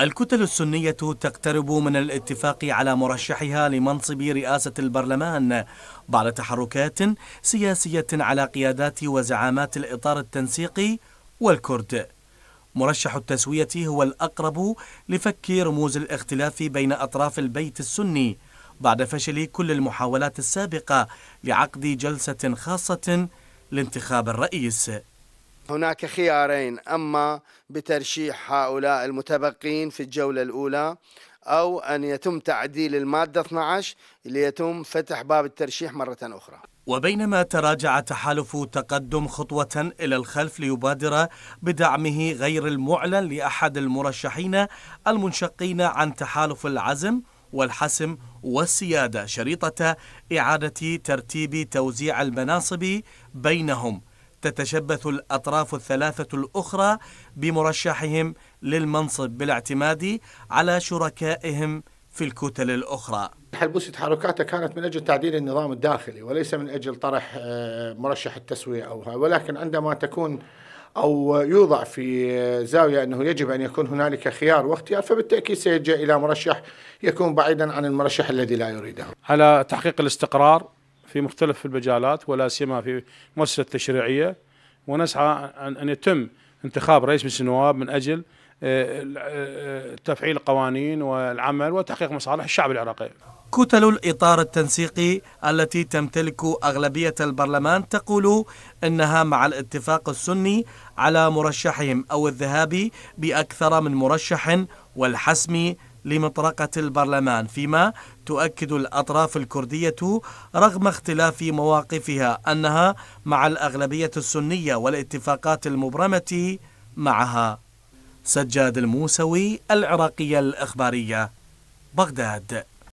الكتل السنية تقترب من الاتفاق على مرشحها لمنصب رئاسة البرلمان بعد تحركات سياسية على قيادات وزعامات الإطار التنسيقي والكرد مرشح التسوية هو الأقرب لفك رموز الاختلاف بين أطراف البيت السني بعد فشل كل المحاولات السابقة لعقد جلسة خاصة لانتخاب الرئيس هناك خيارين اما بترشيح هؤلاء المتبقين في الجوله الاولى او ان يتم تعديل الماده 12 ليتم فتح باب الترشيح مره اخرى. وبينما تراجع تحالف تقدم خطوة إلى الخلف ليبادر بدعمه غير المعلن لأحد المرشحين المنشقين عن تحالف العزم والحسم والسيادة شريطة إعادة ترتيب توزيع المناصب بينهم تتشبث الأطراف الثلاثة الأخرى بمرشحهم للمنصب بالاعتماد على شركائهم في الكتل الأخرى الحلبوسي تحركاته كانت من أجل تعديل النظام الداخلي وليس من أجل طرح آه، مرشح التسوية أو ولكن عندما تكون أو يوضع في زاوية أنه يجب أن يكون هنالك خيار واختيار فبالتأكيد سيلجأ إلى مرشح يكون بعيدا عن المرشح الذي لا يريده على تحقيق الاستقرار في مختلف المجالات ولا سيما في المؤسسه التشريعيه ونسعى ان يتم انتخاب رئيس مجلس النواب من اجل آه، آه، تفعيل القوانين والعمل وتحقيق مصالح الشعب العراقي كتل الإطار التنسيقي التي تمتلك أغلبية البرلمان تقول أنها مع الاتفاق السني على مرشحهم أو الذهاب بأكثر من مرشح والحسم لمطرقة البرلمان فيما تؤكد الأطراف الكردية رغم اختلاف مواقفها أنها مع الأغلبية السنية والاتفاقات المبرمة معها سجاد الموسوي العراقية الإخبارية بغداد